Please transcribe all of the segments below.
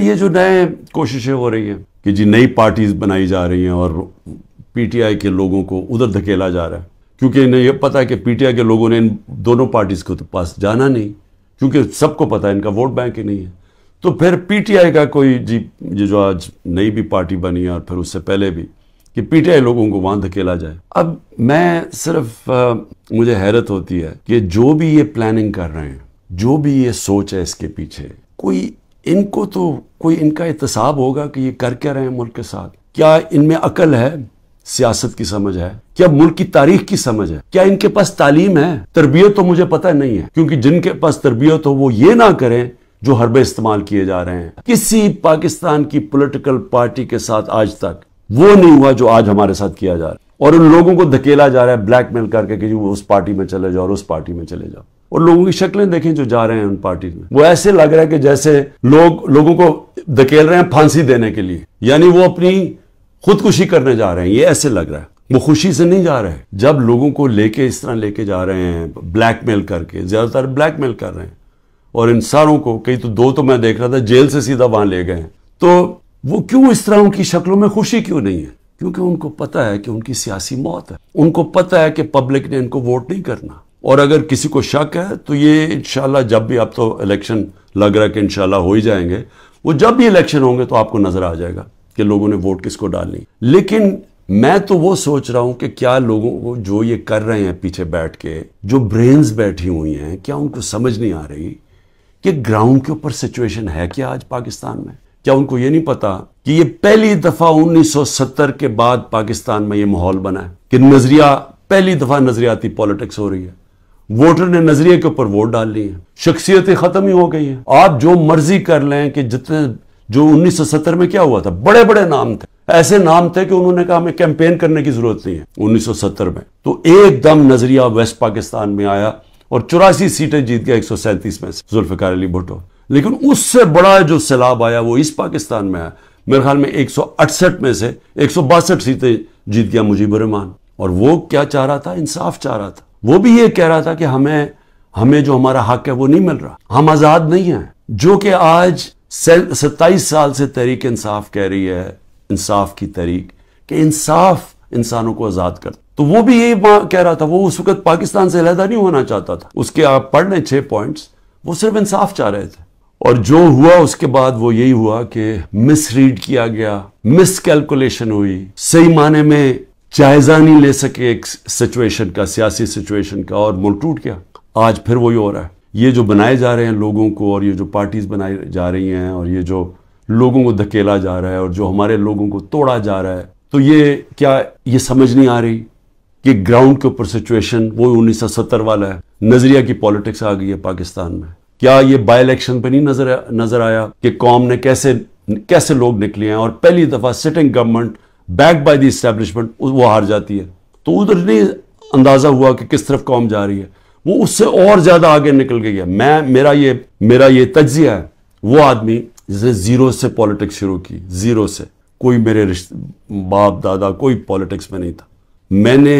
ये जो नए कोशिशें हो रही हैं कि जी नई पार्टीज बनाई जा रही हैं और पीटीआई के लोगों को उधर धकेला जा रहा है क्योंकि इन्हें यह पता है कि पीटीआई के लोगों ने इन दोनों पार्टीज के तो पास जाना नहीं क्योंकि सबको पता है इनका वोट बैंक ही नहीं है तो फिर पीटीआई का कोई जी ये जो आज नई भी पार्टी बनी है और फिर उससे पहले भी कि पीटीआई लोगों को वहां धकेला जाए अब मैं सिर्फ आ, मुझे हैरत होती है कि जो भी ये प्लानिंग कर रहे हैं जो भी ये सोच है इसके पीछे कोई इनको तो कोई इनका एहतसाब होगा कि ये कर क्या रहे हैं मुल्क के साथ क्या इनमें अकल है सियासत की समझ है क्या मुल्क की तारीख की समझ है क्या इनके पास तालीम है तरबियत तो मुझे पता नहीं है क्योंकि जिनके पास तरबियत हो वो ये ना करें जो हरबे इस्तेमाल किए जा रहे हैं किसी पाकिस्तान की पोलिटिकल पार्टी के साथ आज तक वो नहीं हुआ जो आज हमारे साथ किया जा रहा है और उन लोगों को धकेला जा रहा है ब्लैकमेल करके कि वो उस पार्टी में चले जाओ और उस पार्टी में चले जाओ और लोगों की शक्लें देखें जो जा रहे हैं उन पार्टी में वो ऐसे लग रहा है कि जैसे लोग लोगों को धकेल रहे हैं फांसी देने के लिए यानी वो अपनी खुदकुशी करने जा रहे हैं ये ऐसे लग रहा है वो खुशी से नहीं जा रहे हैं जब लोगों को लेके इस तरह लेके जा रहे हैं ब्लैकमेल करके ज्यादातर ब्लैकमेल कर रहे हैं और इन सारों को कई तो दो तो मैं देख रहा था जेल से सीधा वहां ले गए तो वो क्यों इस तरह उनकी शक्लों में खुशी क्यों नहीं है क्योंकि उनको पता है कि उनकी सियासी मौत है उनको पता है कि पब्लिक ने इनको वोट नहीं करना और अगर किसी को शक है तो ये इन जब भी आप तो इलेक्शन लग रहा है कि इन हो ही जाएंगे वो जब भी इलेक्शन होंगे तो आपको नज़र आ जाएगा कि लोगों ने वोट किसको डालनी लेकिन मैं तो वो सोच रहा हूं कि क्या लोगों को जो ये कर रहे हैं पीछे बैठ के जो ब्रेन्स बैठी हुई हैं क्या उनको समझ नहीं आ रही कि ग्राउंड के ऊपर सिचुएशन है क्या आज पाकिस्तान में क्या उनको ये नहीं पता कि ये पहली दफा 1970 के बाद पाकिस्तान में ये माहौल बना है कि नजरिया पहली दफा नजरियाती पॉलिटिक्स हो रही है वोटर ने नजरिए के ऊपर वोट डाल ली है शख्सियतें खत्म ही हो गई हैं आप जो मर्जी कर लें कि जितने जो 1970 में क्या हुआ था बड़े बड़े नाम थे ऐसे नाम थे कि उन्होंने कहा हमें कैंपेन करने की जरूरत नहीं है 1970 में तो एकदम नजरिया वेस्ट पाकिस्तान में आया और चौरासी सीटें जीत गया एक में से जुल्फिकार अली भुटो लेकिन उससे बड़ा जो सैलाब आया वो इस पाकिस्तान में आया मेरे ख्याल में एक में से एक सीटें जीत गया मुजीबर रहमान और वो क्या चाह रहा था इंसाफ चाह रहा था वो भी ये कह रहा था कि हमें हमें जो हमारा हक है वो नहीं मिल रहा हम आज़ाद नहीं हैं जो कि आज सत्ताईस साल से तहरीक इंसाफ कह रही है इंसाफ की तहरीक कि इंसाफ इंसानों को आज़ाद कर तो वो भी यही कह रहा था वो उस वक्त पाकिस्तान से अलहदा नहीं होना चाहता था उसके आप पढ़ रहे छह पॉइंट वो सिर्फ इंसाफ चाह रहे थे और जो हुआ उसके बाद वो यही हुआ कि मिस रीड किया गया मिस कैलकुलेशन हुई सही माने में जायजा नहीं ले सके एक सिचुएशन का सियासी सिचुएशन का और मुल्क टूट गया आज फिर वही हो रहा है ये जो बनाए जा रहे हैं लोगों को और ये जो पार्टीज बनाई जा रही हैं और ये जो लोगों को धकेला जा रहा है और जो हमारे लोगों को तोड़ा जा रहा है तो ये क्या ये समझ नहीं आ रही कि ग्राउंड के ऊपर सिचुएशन वो उन्नीस सौ सत्तर वाला है नजरिया की पॉलिटिक्स आ गई है पाकिस्तान में क्या ये बाई इलेक्शन पे नहीं नजर नजर आया कि कौम ने कैसे कैसे लोग निकले हैं और पहली दफा sitting government back by the establishment वो हार जाती है तो उधर नहीं अंदाज़ा हुआ कि किस तरफ कौम जा रही है वो उससे और ज़्यादा आगे निकल गई है मैं मेरा ये मेरा ये तजिया है वो आदमी जिसने ज़ीरो से पॉलिटिक्स शुरू की ज़ीरो से कोई मेरे रिश्ते बाप दादा कोई पॉलिटिक्स में नहीं था मैंने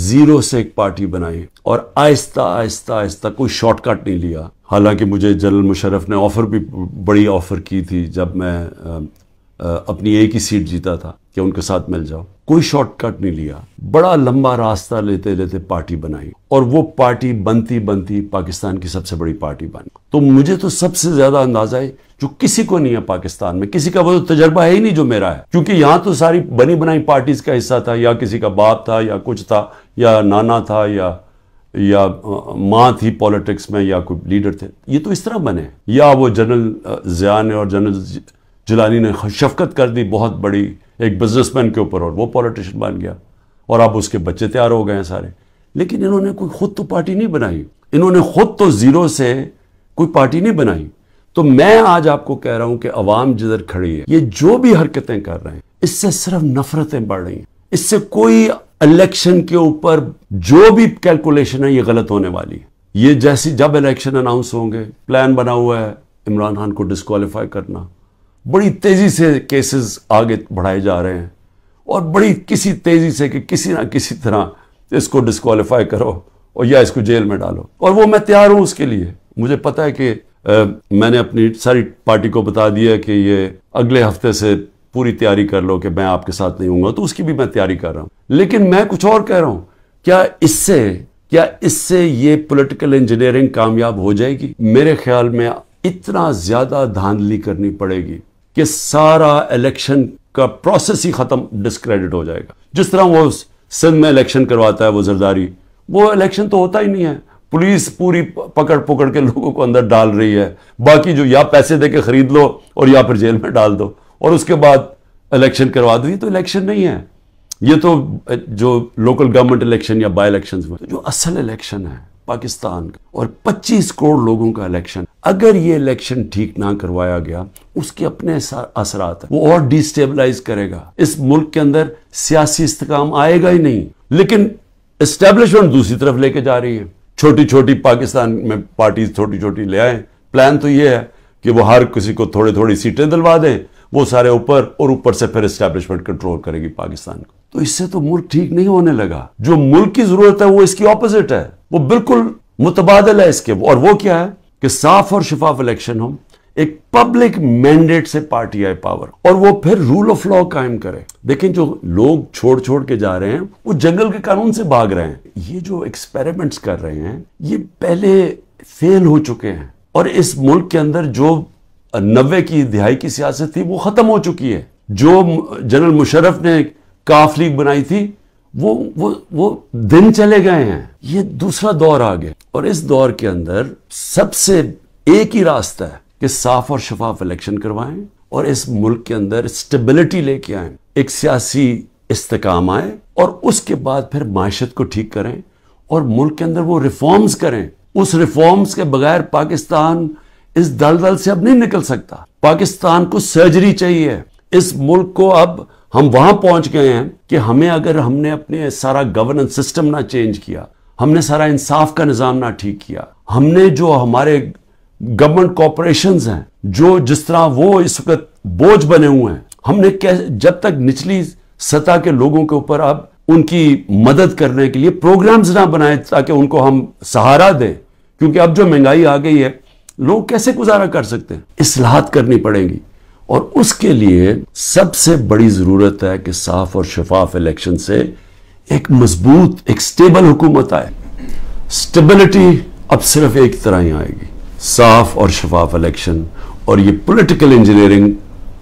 ज़ीरो से एक पार्टी बनाई और आहिस्ता आहिस्ता आहिस्ता कोई शॉर्टकट नहीं लिया हालांकि मुझे जनरल मुशरफ ने ऑफ़र भी बड़ी ऑफ़र की थी जब मैं अपनी एक ही सीट जीता था कि उनके साथ मिल जाओ कोई शॉर्टकट नहीं लिया बड़ा लंबा रास्ता लेते लेते पार्टी बनाई और वो पार्टी बनती बनती पाकिस्तान की सबसे बड़ी पार्टी बनी तो मुझे तो सबसे ज्यादा अंदाजा है जो किसी को नहीं है पाकिस्तान में किसी का वो तो तजर्बा है ही नहीं जो मेरा है क्योंकि यहां तो सारी बनी बनाई पार्टीज का हिस्सा था या किसी का बाप था या कुछ था या नाना था या या माँ थी पॉलिटिक्स में या कोई लीडर थे ये तो इस तरह बने या वो जनरल जिया ने और जनरल जिलानी ने शफकत कर दी बहुत बड़ी एक बिजनेसमैन के ऊपर और वो पॉलिटिशियन बन गया और अब उसके बच्चे तैयार हो गए हैं सारे लेकिन इन्होंने कोई खुद तो पार्टी नहीं बनाई इन्होंने खुद तो ज़ीरो से कोई पार्टी नहीं बनाई तो मैं आज आपको कह रहा हूं कि अवाम जिधर खड़ी है ये जो भी हरकतें कर रहे हैं इससे सिर्फ नफरतें बढ़ रही हैं इससे कोई इलेक्शन के ऊपर जो भी कैलकुलेशन है ये गलत होने वाली है ये जैसी जब इलेक्शन अनाउंस होंगे प्लान बना हुआ है इमरान खान को डिस्कालीफाई करना बड़ी तेज़ी से केसेस आगे बढ़ाए जा रहे हैं और बड़ी किसी तेज़ी से कि किसी ना किसी तरह इसको डिस्कालीफाई करो और या इसको जेल में डालो और वो मैं तैयार हूं उसके लिए मुझे पता है कि आ, मैंने अपनी सारी पार्टी को बता दिया कि ये अगले हफ्ते से पूरी तैयारी कर लो कि मैं आपके साथ नहीं हूंगा तो उसकी भी मैं तैयारी कर रहा हूं लेकिन मैं कुछ और कह रहा हूं क्या इससे क्या इससे ये पॉलिटिकल इंजीनियरिंग कामयाब हो जाएगी मेरे ख्याल में इतना ज़्यादा धांधली करनी पड़ेगी कि सारा इलेक्शन का प्रोसेस ही ख़त्म डिस्क्रेडिट हो जाएगा जिस तरह वो सिंध में इलेक्शन करवाता है वो जरदारी वो इलेक्शन तो होता ही नहीं है पुलिस पूरी पकड़ पकड़ के लोगों को अंदर डाल रही है बाकी जो या पैसे दे के खरीद लो और या फिर जेल में डाल दो और उसके बाद इलेक्शन करवा दो ये तो इलेक्शन नहीं है ये तो जो लोकल गवर्नमेंट इलेक्शन या बाई इलेक्शन तो जो असल इलेक्शन है पाकिस्तान का और 25 करोड़ लोगों का इलेक्शन अगर ये इलेक्शन ठीक ना करवाया गया उसके अपने असर है वो और डिस्टेबलाइज करेगा इस मुल्क के अंदर सियासी इस्तेकाम आएगा ही नहीं लेकिन इस्टेब्लिशमेंट दूसरी तरफ लेके जा रही है छोटी छोटी पाकिस्तान में पार्टी छोटी छोटी ले आए प्लान तो ये है कि वो हर किसी को थोड़ी थोड़ी सीटें दिलवा दें वो सारे ऊपर और ऊपर से फिर इस्टेब्लिशमेंट कंट्रोल करेगी पाकिस्तान को तो इससे तो मुल्क ठीक नहीं होने लगा जो मुल्क की जरूरत है वो इसकी ऑपोजिट है वो बिल्कुल मुतबादल है इसके और वो क्या है कि साफ और शिफाफ इलेक्शन हो एक पब्लिक मैंडेट से पार्टी आए पावर और वो फिर रूल ऑफ लॉ कायम करे देखें जो लोग छोड़ छोड़ के जा रहे हैं वो जंगल के कानून से भाग रहे हैं ये जो एक्सपेरिमेंट्स कर रहे हैं ये पहले फेल हो चुके हैं और इस मुल्क के अंदर जो नब्बे की दिहाई की सियासत थी वो खत्म हो चुकी है जो जनरल मुशरफ ने काफ लीग बनाई थी वो वो वो दिन चले गए हैं ये दूसरा दौर आ गया और इस दौर के अंदर सबसे एक ही रास्ता है कि साफ और शफाफ इलेक्शन करवाएं और इस मुल्क के अंदर स्टेबिलिटी लेके आए एक सियासी इस्तकाम आए और उसके बाद फिर माशत को ठीक करें और मुल्क के अंदर वो रिफॉर्म्स करें उस रिफॉर्म्स के बगैर पाकिस्तान इस दलदल से अब नहीं निकल सकता पाकिस्तान को सर्जरी चाहिए इस मुल्क को अब हम वहां पहुंच गए हैं कि हमें अगर हमने अपने सारा गवर्नेंस सिस्टम ना चेंज किया हमने सारा इंसाफ का निज़ाम ना ठीक किया हमने जो हमारे गवर्नमेंट कॉरपोरेशन हैं जो जिस तरह वो इस वक्त बोझ बने हुए हैं हमने कैसे जब तक निचली सतह के लोगों के ऊपर अब उनकी मदद करने के लिए प्रोग्राम्स ना बनाए ताकि उनको हम सहारा दें क्योंकि अब जो महंगाई आ गई है लोग कैसे गुजारा कर सकते हैं इसलाहत करनी पड़ेगी और उसके लिए सबसे बड़ी ज़रूरत है कि साफ और शफाफ इलेक्शन से एक मजबूत एक स्टेबल हुकूमत आए स्टेबिलिटी अब सिर्फ एक तरह ही आएगी साफ और शफाफ इलेक्शन और ये पॉलिटिकल इंजीनियरिंग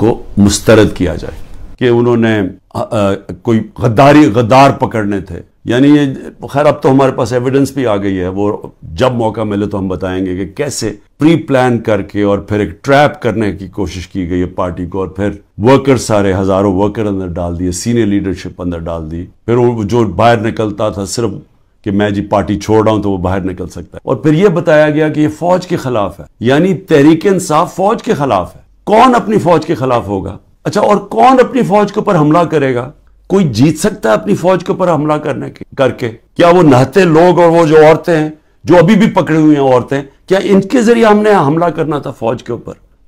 को मुस्तरद किया जाए कि उन्होंने आ, आ, कोई गद्दारी गद्दार पकड़ने थे यानी ये खैर अब तो हमारे पास एविडेंस भी आ गई है वो जब मौका मिले तो हम बताएंगे कि कैसे प्री प्लान करके और फिर एक ट्रैप करने की कोशिश की गई है पार्टी को और फिर वर्कर सारे हजारों वर्कर अंदर डाल दिए सीनियर लीडरशिप अंदर डाल दी फिर वो जो बाहर निकलता था सिर्फ कि मैं जी पार्टी छोड़ रहा हूं तो वो बाहर निकल सकता है और फिर यह बताया गया कि ये फौज के खिलाफ है यानी तहरीक इंसाफ फौज के खिलाफ है कौन अपनी फौज के खिलाफ होगा अच्छा और कौन अपनी फौज के ऊपर हमला करेगा कोई जीत सकता है अपनी फौज के ऊपर हमला करने के करके क्या वो नहते लोग और वो जो औरतें हैं जो अभी भी पकड़ी हुई हैं औरतें क्या इनके जरिए हमने हमला करना था फौज के ऊपर